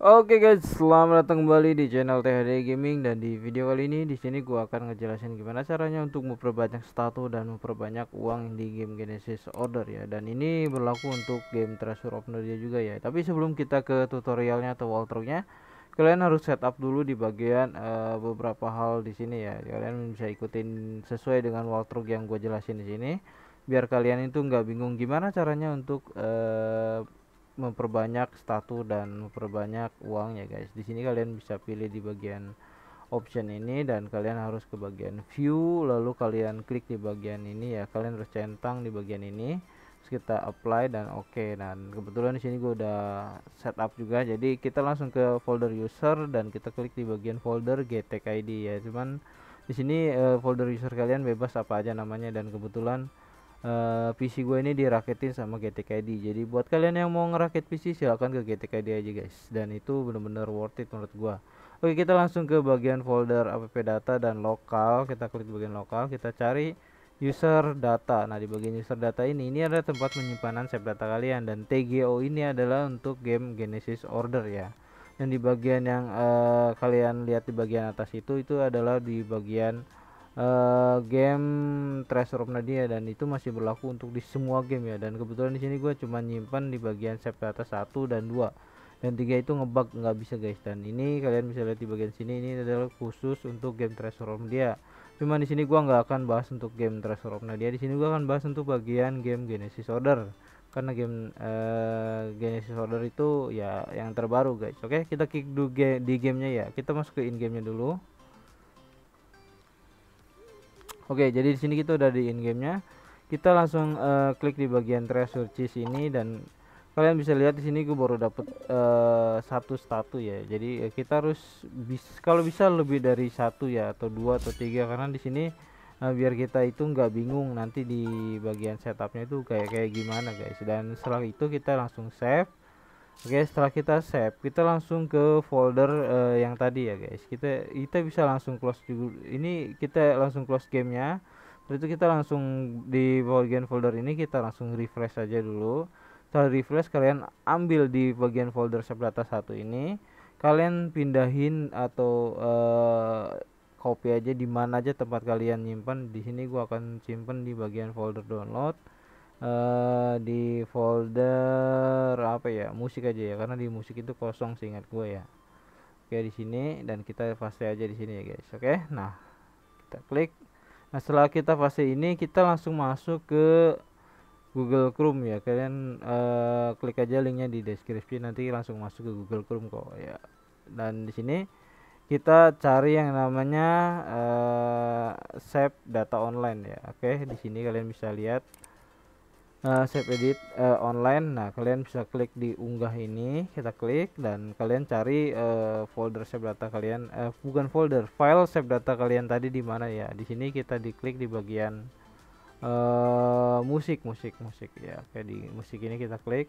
Oke okay guys, selamat datang kembali di channel THD Gaming dan di video kali ini di sini gua akan ngejelasin gimana caranya untuk memperbanyak status dan memperbanyak uang di game Genesis Order ya. Dan ini berlaku untuk game Treasure of Nerdia juga ya. Tapi sebelum kita ke tutorialnya atau walkthroughnya, kalian harus setup dulu di bagian uh, beberapa hal di sini ya. Kalian bisa ikutin sesuai dengan walkthrough yang gua jelasin di sini biar kalian itu nggak bingung gimana caranya untuk uh, memperbanyak status dan memperbanyak uang ya guys di sini kalian bisa pilih di bagian option ini dan kalian harus ke bagian view lalu kalian klik di bagian ini ya kalian harus centang di bagian ini terus kita apply dan oke okay. dan kebetulan di sini gue udah setup juga jadi kita langsung ke folder user dan kita klik di bagian folder gtkid ya cuman di sini eh, folder user kalian bebas apa aja namanya dan kebetulan uh, eh, PC gue ini dirakitin sama GTKD jadi buat kalian yang mau ngerakit PC silahkan ke GTKD aja guys dan itu bener-bener worth it menurut gue oke kita langsung ke bagian folder app data dan lokal kita klik bagian lokal kita cari user data nah di bagian user data ini ini ada tempat penyimpanan save data kalian dan TGO ini adalah untuk game Genesis Order ya dan di bagian yang uh, kalian lihat di bagian atas itu itu adalah di bagian uh, game Treasure of Nadia dan itu masih berlaku untuk di semua game ya dan kebetulan di sini gue cuma nyimpan di bagian save atas 1 dan dua dan tiga itu ngebug nggak bisa guys dan ini kalian bisa lihat di bagian sini ini adalah khusus untuk game Treasure of Nadia Cuma di sini gua nggak akan bahas untuk game Treasure of Nadia di sini gua akan bahas untuk bagian game Genesis Order karena game uh, Genesis Order itu ya yang terbaru guys oke okay? kita kick dulu di gamenya ya kita masuk ke in gamenya dulu Oke, jadi di sini kita udah di in game Kita langsung uh, klik di bagian treasure chest ini dan kalian bisa lihat di sini gue baru dapat uh, eh, satu statu ya. Jadi uh, kita harus bis kalau bisa lebih dari satu ya atau dua atau tiga karena di sini uh, biar kita itu nggak bingung nanti di bagian setupnya itu kayak kayak gimana guys. Dan setelah itu kita langsung save Oke, setelah kita save, kita langsung ke folder uh, yang tadi ya, guys. Kita kita bisa langsung close juga. Ini kita langsung close gamenya. setelah itu kita langsung di bagian folder ini kita langsung refresh aja dulu. Setelah refresh kalian ambil di bagian folder sebelah atas satu ini, kalian pindahin atau uh, copy aja di mana aja tempat kalian nyimpan. Di sini gua akan simpan di bagian folder download uh, di folder apa ya musik aja ya karena di musik itu kosong seingat gue ya oke di sini dan kita fase aja di sini ya guys oke nah kita klik nah setelah kita fase ini kita langsung masuk ke Google Chrome ya kalian uh, klik aja linknya di deskripsi nanti langsung masuk ke Google Chrome kok ya dan di sini kita cari yang namanya uh, save data online ya oke di sini kalian bisa lihat uh, save edit uh, online nah kalian bisa klik di unggah ini kita klik dan kalian cari uh, folder save data kalian uh, bukan folder file save data kalian tadi di mana ya di sini kita diklik di bagian uh, musik musik musik ya kayak di musik ini kita klik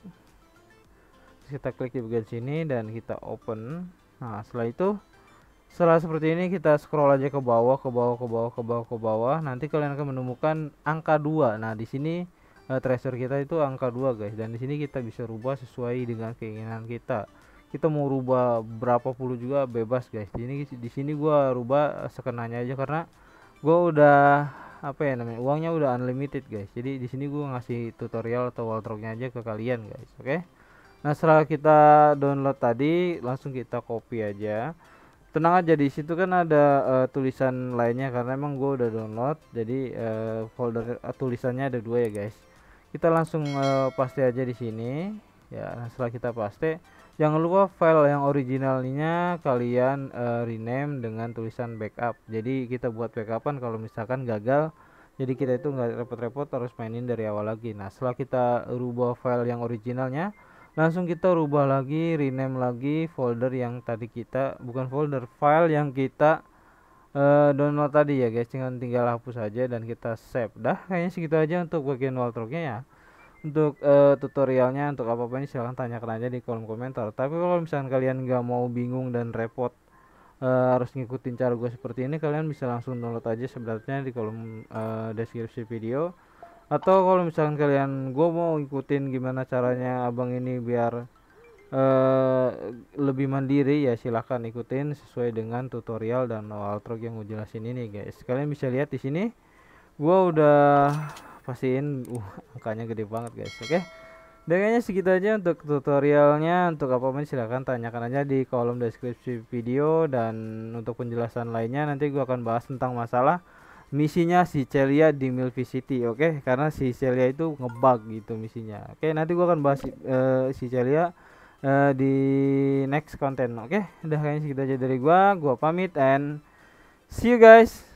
kita klik di bagian sini dan kita open nah setelah itu setelah seperti ini kita scroll aja ke bawah ke bawah ke bawah ke bawah ke bawah nanti kalian akan menemukan angka 2 nah di sini uh, treasure kita itu angka 2 guys dan di sini kita bisa rubah sesuai dengan keinginan kita kita mau rubah berapa puluh juga bebas guys di sini di sini gua rubah sekenanya aja karena gua udah apa ya namanya uangnya udah unlimited guys jadi di sini gua ngasih tutorial atau walltrocknya aja ke kalian guys oke okay? nah setelah kita download tadi langsung kita copy aja tenang aja di situ kan ada uh, tulisan lainnya karena emang gue udah download jadi uh, folder uh, tulisannya ada dua ya guys kita langsung uh, paste aja di sini ya nah, setelah kita paste jangan lupa file yang originalnya kalian uh, rename dengan tulisan backup jadi kita buat backupan kalau misalkan gagal jadi kita itu nggak repot-repot harus mainin dari awal lagi nah setelah kita rubah file yang originalnya langsung kita rubah lagi rename lagi folder yang tadi kita bukan folder file yang kita uh, download tadi ya guys dengan tinggal hapus aja dan kita save dah kayaknya segitu aja untuk bagian walltrocknya ya untuk uh, tutorialnya untuk apa apa ini silahkan tanyakan aja di kolom komentar tapi kalau misalkan kalian nggak mau bingung dan repot uh, harus ngikutin cara gue seperti ini kalian bisa langsung download aja sebenarnya di kolom uh, deskripsi video atau kalau misalkan kalian gue mau ngikutin gimana caranya abang ini biar Uh, lebih mandiri ya silahkan ikutin sesuai dengan tutorial dan awal truk yang gue jelasin ini guys kalian bisa lihat di sini gua udah pastiin uh angkanya gede banget guys oke okay? Dengannya segitu aja untuk tutorialnya untuk apa pun silahkan tanyakan aja di kolom deskripsi video dan untuk penjelasan lainnya nanti gua akan bahas tentang masalah misinya si Celia di Milvi City oke okay? karena si Celia itu ngebug gitu misinya oke okay, nanti gua akan bahas uh, si Celia uh, di next konten oke okay? udah kayaknya segitu aja dari gua gua pamit and see you guys